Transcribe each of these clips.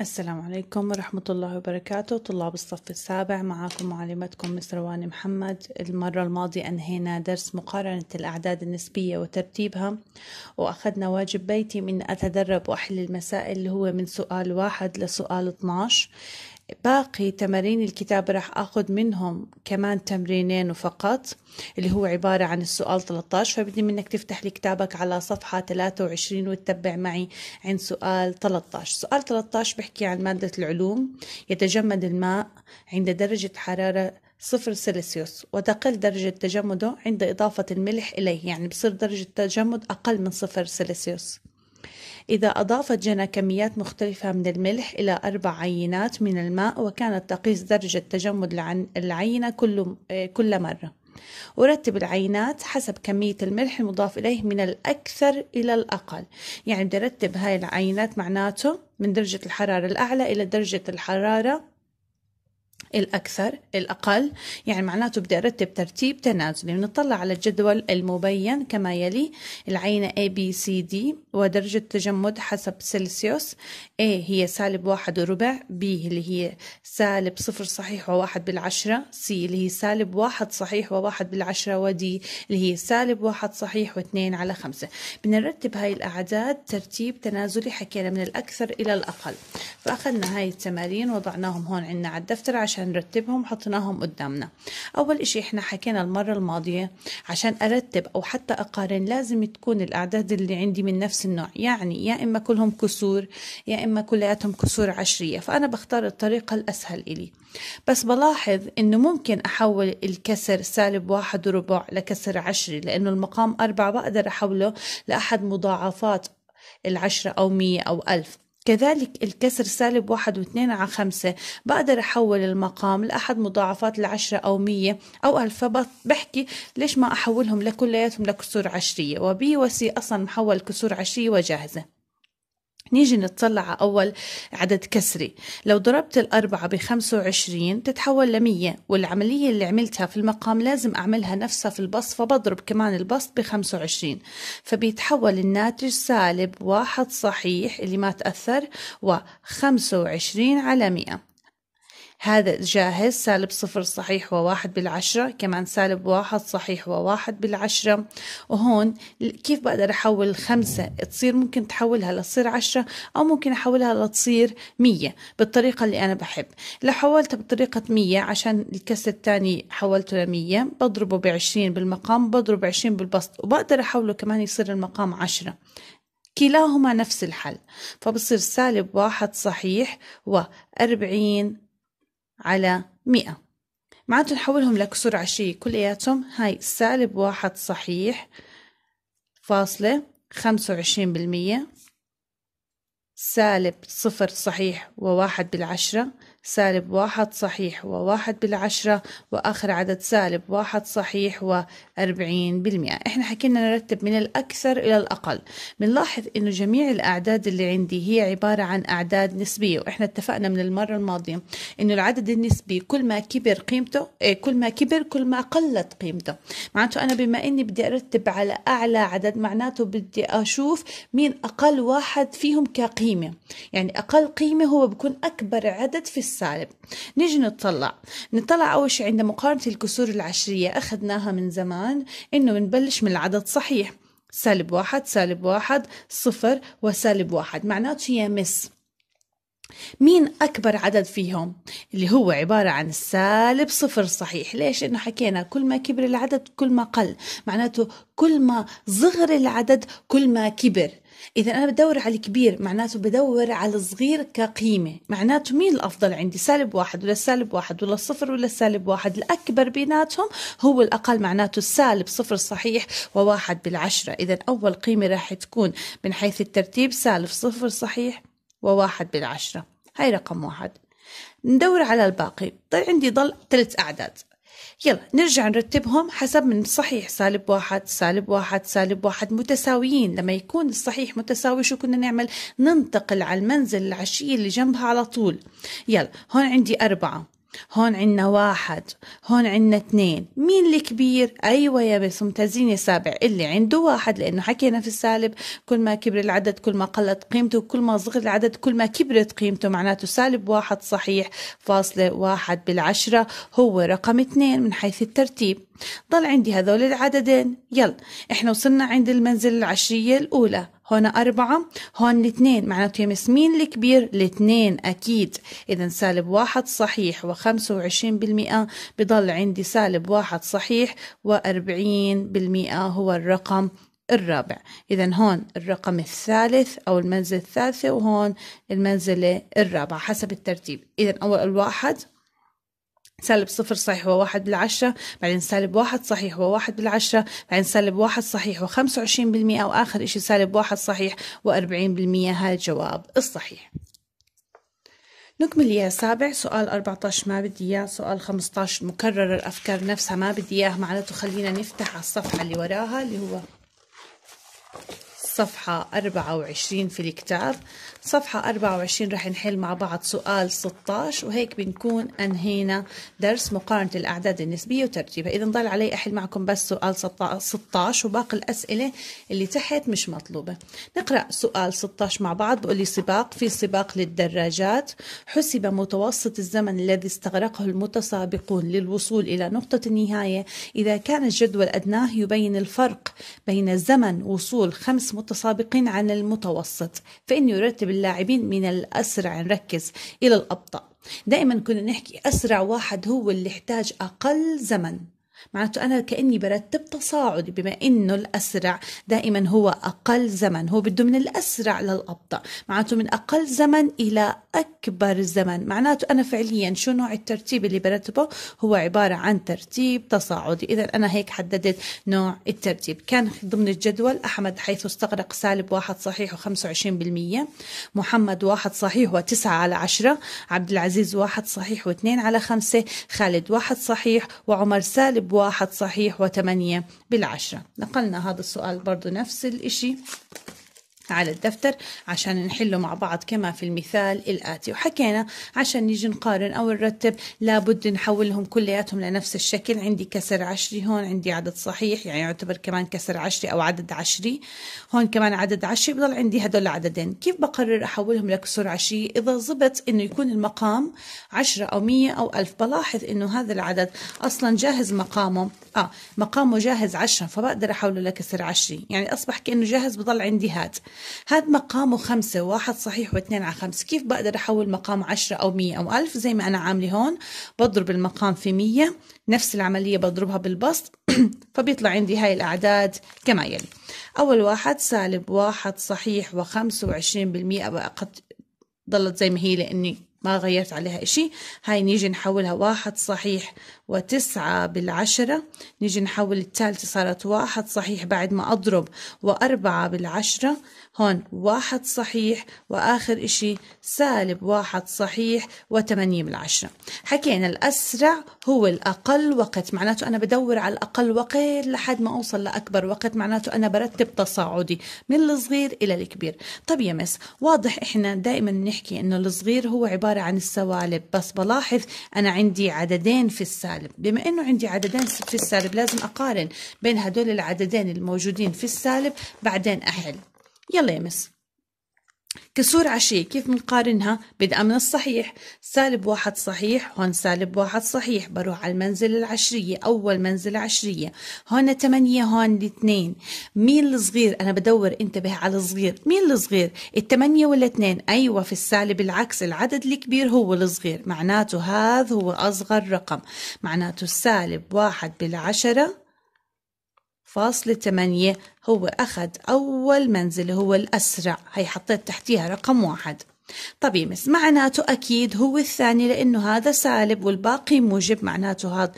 السلام عليكم ورحمة الله وبركاته طلاب الصف السابع معكم معلمتكم مس محمد المرة الماضية أنهينا درس مقارنة الأعداد النسبية وترتيبها وأخذنا واجب بيتي من أتدرب وأحل المسائل اللي هو من سؤال واحد لسؤال 12 باقي تمارين الكتابة راح أخذ منهم كمان تمرينين فقط اللي هو عبارة عن السؤال 13 فبدي منك تفتح لي كتابك على صفحة 23 وتتبع معي عند سؤال 13 سؤال 13 بحكي عن مادة العلوم يتجمد الماء عند درجة حرارة صفر سلسيوس وتقل درجة تجمده عند إضافة الملح إليه يعني بصير درجة تجمد أقل من صفر سلسيوس إذا أضافت جنى كميات مختلفة من الملح إلى أربع عينات من الماء وكانت تقيس درجة تجمد العينة كل, آه، كل مرة ورتب العينات حسب كمية الملح المضاف إليه من الأكثر إلى الأقل يعني بدي أرتب هاي العينات معناته من درجة الحرارة الأعلى إلى درجة الحرارة الأكثر الأقل يعني معناته بدي أرتب ترتيب تنازلي بنطلع على الجدول المبين كما يلي العينة A B C D ودرجة تجمد حسب سلسيوس A هي سالب واحد وربع B اللي هي سالب صفر صحيح وواحد بالعشرة C اللي هي سالب واحد صحيح وواحد بالعشرة و D اللي هي سالب واحد صحيح واثنين على خمسة بنرتب هاي الأعداد ترتيب تنازلي حكينا من الأكثر إلى الأقل فأخذنا هاي التمارين وضعناهم هون عنا على الدفتر عشان عشان نرتبهم حطيناهم قدامنا أول إشي إحنا حكينا المرة الماضية عشان أرتب أو حتى أقارن لازم تكون الأعداد اللي عندي من نفس النوع يعني يا إما كلهم كسور يا إما كلياتهم كسور عشرية فأنا بختار الطريقة الأسهل إلي بس بلاحظ إنه ممكن أحول الكسر سالب واحد وربع لكسر عشري لأنه المقام أربعة بقدر أحوله لأحد مضاعفات العشرة أو مية أو ألف كذلك الكسر سالب واحد واثنين على خمسة بقدر أحول المقام لأحد مضاعفات العشرة أو مية أو ألف بحكي ليش ما أحولهم لكلياتهم لكسور عشرية وبي وسي أصلا محول كسور عشرية وجاهزة نيجي نطلع على أول عدد كسري لو ضربت الأربعة بخمسة وعشرين تتحول لمية والعملية اللي عملتها في المقام لازم أعملها نفسها في البسط فبضرب كمان البسط بخمسة وعشرين فبيتحول الناتج سالب واحد صحيح اللي ما تأثر وخمسة وعشرين على مئة هذا جاهز سالب صفر صحيح وواحد بالعشرة كمان سالب واحد صحيح وواحد بالعشرة وهون كيف بقدر أحول خمسة تصير ممكن تحولها لتصير عشرة أو ممكن أحولها لتصير مية بالطريقة اللي أنا بحب لو حولتها بطريقة مية عشان الكسر الثاني حولته لمية بضربه بعشرين بالمقام بضرب عشرين بالبسط وبقدر أحوله كمان يصير المقام عشرة كلاهما نفس الحل فبصير سالب واحد صحيح وأربعين على مئة معناته نحولهم لكسور عشرية كلياتهم هاي سالب واحد صحيح فاصلة خمسة وعشرين بالمية سالب صفر صحيح وواحد بالعشرة سالب واحد صحيح وواحد بالعشرة وآخر عدد سالب واحد صحيح وأربعين بالمئة إحنا حكينا نرتب من الأكثر إلى الأقل بنلاحظ إنه جميع الأعداد اللي عندي هي عبارة عن أعداد نسبية وإحنا اتفقنا من المرة الماضية إنه العدد النسبي كل ما كبر قيمته إيه، كل ما كبر كل ما قلت قيمته معناته أنا بما إني بدي أرتب على أعلى عدد معناته بدي أشوف مين أقل واحد فيهم كقيمة يعني أقل قيمة هو بكون أكبر عدد في السالب نيجي نطلع نطلع أول شيء عند مقارنة الكسور العشرية أخذناها من زمان إنه بنبلش من العدد صحيح سالب واحد سالب واحد صفر وسالب واحد معناته هي مس مين أكبر عدد فيهم اللي هو عبارة عن سالب صفر صحيح ليش إنه حكينا كل ما كبر العدد كل ما قل معناته كل ما صغر العدد كل ما كبر إذا أنا بدور على الكبير معناته بدور على الصغير كقيمة معناته مين الأفضل عندي سالب واحد ولا سالب واحد ولا صفر ولا سالب واحد الأكبر بيناتهم هو الأقل معناته سالب صفر صحيح وواحد بالعشرة إذا أول قيمة راح تكون من حيث الترتيب سالب صفر صحيح وواحد بالعشرة هاي رقم واحد ندور على الباقي طيب عندي ضل ثلاث أعداد يلا نرجع نرتبهم حسب من صحيح سالب واحد سالب واحد سالب واحد متساويين لما يكون الصحيح متساوي شو كنا نعمل ننتقل على المنزل العشية اللي جنبها على طول يلا هون عندي أربعة هون عنا واحد هون عنا اثنين مين الكبير أيوة يا بس ممتازين يا سابع اللي عنده واحد لأنه حكينا في السالب كل ما كبر العدد كل ما قلت قيمته كل ما صغر العدد كل ما كبرت قيمته معناته سالب واحد صحيح فاصلة واحد بالعشرة هو رقم اثنين من حيث الترتيب ضل عندي هذول العددين يلا احنا وصلنا عند المنزل العشرية الأولى هون أربعة هون الاثنين معناته يمس مين الكبير الاثنين أكيد إذا سالب واحد صحيح وخمسة وعشرين بالمئة بضل عندي سالب واحد صحيح وأربعين بالمئة هو الرقم الرابع إذا هون الرقم الثالث أو المنزلة الثالثة وهون المنزلة الرابعة حسب الترتيب إذا أول الواحد سالب صفر صحيح هو واحد بالعشرة بعدين سالب واحد صحيح هو واحد بالعشرة بعدين سالب واحد صحيح وخمسة وعشرين بالمئة وآخر إشي سالب واحد صحيح وأربعين بالمئة هذا الجواب الصحيح نكمل إياه سابع سؤال 14 ما بدي إياه سؤال 15 مكرر الأفكار نفسها ما بدي إياه معناته خلينا نفتح على الصفحة اللي وراها اللي هو صفحة 24 في الكتاب صفحة 24 رح نحل مع بعض سؤال 16 وهيك بنكون أنهينا درس مقارنة الأعداد النسبية وترتيبها إذا ضل علي أحل معكم بس سؤال 16 وباقي الأسئلة اللي تحت مش مطلوبة نقرأ سؤال 16 مع بعض بقول لي سباق في سباق للدراجات حسب متوسط الزمن الذي استغرقه المتسابقون للوصول إلى نقطة النهاية إذا كان الجدول أدناه يبين الفرق بين زمن وصول خمس متسابقين متسابقين عن المتوسط فإنه يرتب اللاعبين من الأسرع نركز إلى الأبطأ دائما كنا نحكي أسرع واحد هو اللي احتاج أقل زمن معناته أنا كأني برتب تصاعدي بما إنه الأسرع دائما هو أقل زمن هو بده من الأسرع للأبطأ معناته من أقل زمن إلى أكبر زمن معناته أنا فعليا شو نوع الترتيب اللي برتبه هو عبارة عن ترتيب تصاعدي إذا أنا هيك حددت نوع الترتيب كان ضمن الجدول أحمد حيث استغرق سالب واحد صحيح و25% محمد واحد صحيح و9 على 10 عبد العزيز واحد صحيح و2 على 5 خالد واحد صحيح وعمر سالب واحد صحيح وثمانية بالعشرة نقلنا هذا السؤال برضو نفس الإشي على الدفتر عشان نحله مع بعض كما في المثال الآتي وحكينا عشان نيجي نقارن أو نرتب لابد نحولهم كلياتهم لنفس الشكل عندي كسر عشري هون عندي عدد صحيح يعني يعتبر كمان كسر عشري أو عدد عشري هون كمان عدد عشري بضل عندي هدول العددين كيف بقرر أحولهم لكسور عشري إذا ضبط إنه يكون المقام عشرة أو مية أو ألف بلاحظ إنه هذا العدد أصلا جاهز مقامه آه مقامه جاهز عشرة فبقدر أحوله لكسر عشري يعني أصبح كأنه جاهز بضل عندي هاد هذا مقامه خمسة واحد صحيح واثنين على خمسة كيف بقدر أحول مقام عشرة أو مية أو ألف زي ما أنا عاملة هون بضرب المقام في مية نفس العملية بضربها بالبسط فبيطلع عندي هاي الأعداد كما يلي أول واحد سالب واحد صحيح وخمسة وعشرين بالمئة ضلت زي ما هي لأني ما غيرت عليها إشي هاي نيجي نحولها واحد صحيح وتسعة بالعشرة نيجي نحول الثالثة صارت واحد صحيح بعد ما أضرب وأربعة بالعشرة هون واحد صحيح وآخر إشي سالب واحد صحيح وثمانية بالعشرة حكينا الأسرع هو الأقل وقت معناته أنا بدور على الأقل وقت لحد ما أوصل لأكبر وقت معناته أنا برتب تصاعدي من الصغير إلى الكبير طب يا مس واضح إحنا دائما نحكي إنه الصغير هو عبارة عبارة عن السوالب بس بلاحظ أنا عندي عددين في السالب بما أنه عندي عددين في السالب لازم أقارن بين هدول العددين الموجودين في السالب بعدين أحل يلا يا مس كسور عشية كيف بنقارنها بدأ من الصحيح سالب واحد صحيح هون سالب واحد صحيح بروح على المنزل العشرية أول منزل عشرية هون تمانية هون اثنين مين الصغير أنا بدور انتبه على الصغير مين الصغير التمانية ولا اثنين أيوة في السالب العكس العدد الكبير هو الصغير معناته هذا هو أصغر رقم معناته السالب واحد بالعشرة فاصلة تمانية هو أخذ أول منزل هو الأسرع هي حطيت تحتيها رقم واحد طبيعي معناته أكيد هو الثاني لأنه هذا سالب والباقي موجب معناته هذا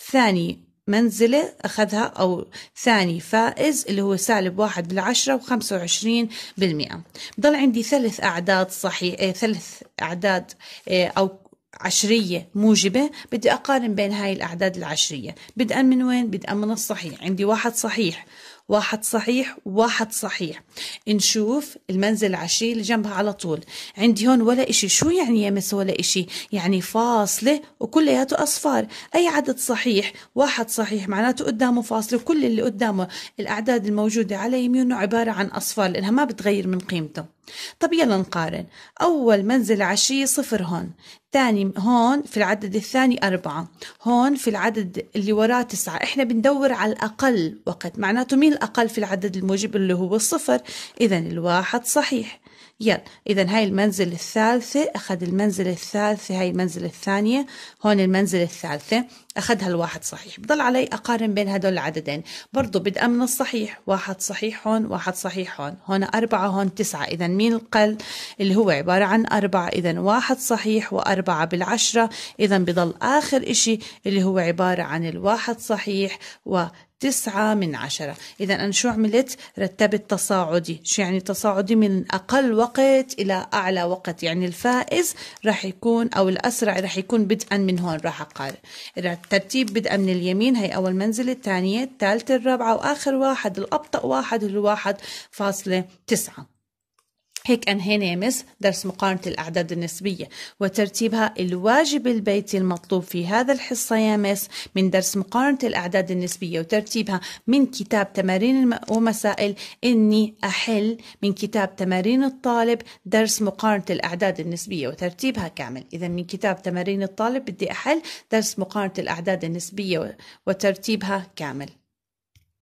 الثاني منزلة أخذها أو ثاني فائز اللي هو سالب واحد بالعشرة وخمسة وعشرين بالمئة بضل عندي ثلاث أعداد صحيح إيه، ثلاث أعداد إيه، أو عشرية موجبة بدي أقارن بين هاي الأعداد العشرية بدءا من وين؟ بدءا من الصحيح عندي واحد صحيح واحد صحيح واحد صحيح نشوف المنزل عشي اللي جنبها على طول عندي هون ولا إشي شو يعني يمس ولا إشي يعني فاصلة وكلياته أصفار أي عدد صحيح واحد صحيح معناته قدامه فاصلة وكل اللي قدامه الأعداد الموجودة على يمينه عبارة عن أصفار لأنها ما بتغير من قيمته طب يلا نقارن أول منزل عشية صفر هون تاني هون في العدد الثاني أربعة هون في العدد اللي وراه تسعة إحنا بندور على الأقل وقت معناته مين الأقل في العدد الموجب اللي هو الصفر إذا الواحد صحيح يلا إذا هاي المنزل الثالثة أخذ المنزل الثالثة هاي المنزل الثانية هون المنزل الثالثة أخذها الواحد صحيح بضل علي أقارن بين هدول العددين برضو بدأ من الصحيح واحد صحيح هون واحد صحيح هون هون أربعة هون تسعة إذا مين القل اللي هو عبارة عن أربعة إذا واحد صحيح وأربعة بالعشرة إذا بضل آخر إشي اللي هو عبارة عن الواحد صحيح و تسعة من عشرة إذا أنا شو عملت رتبت تصاعدي شو يعني تصاعدي من أقل وقت إلى أعلى وقت يعني الفائز راح يكون أو الأسرع راح يكون بدءا من هون راح أقارن الترتيب بدءا من اليمين هي أول منزلة الثانية الثالثة الرابعة وآخر واحد الأبطأ واحد هو واحد فاصلة تسعة هيك أنهينا مس درس مقارنة الأعداد النسبية وترتيبها الواجب البيتي المطلوب في هذا الحصة يا مس من درس مقارنة الأعداد النسبية وترتيبها من كتاب تمارين ومسائل إني أحل من كتاب تمارين الطالب درس مقارنة الأعداد النسبية وترتيبها كامل إذا من كتاب تمارين الطالب بدي أحل درس مقارنة الأعداد النسبية وترتيبها كامل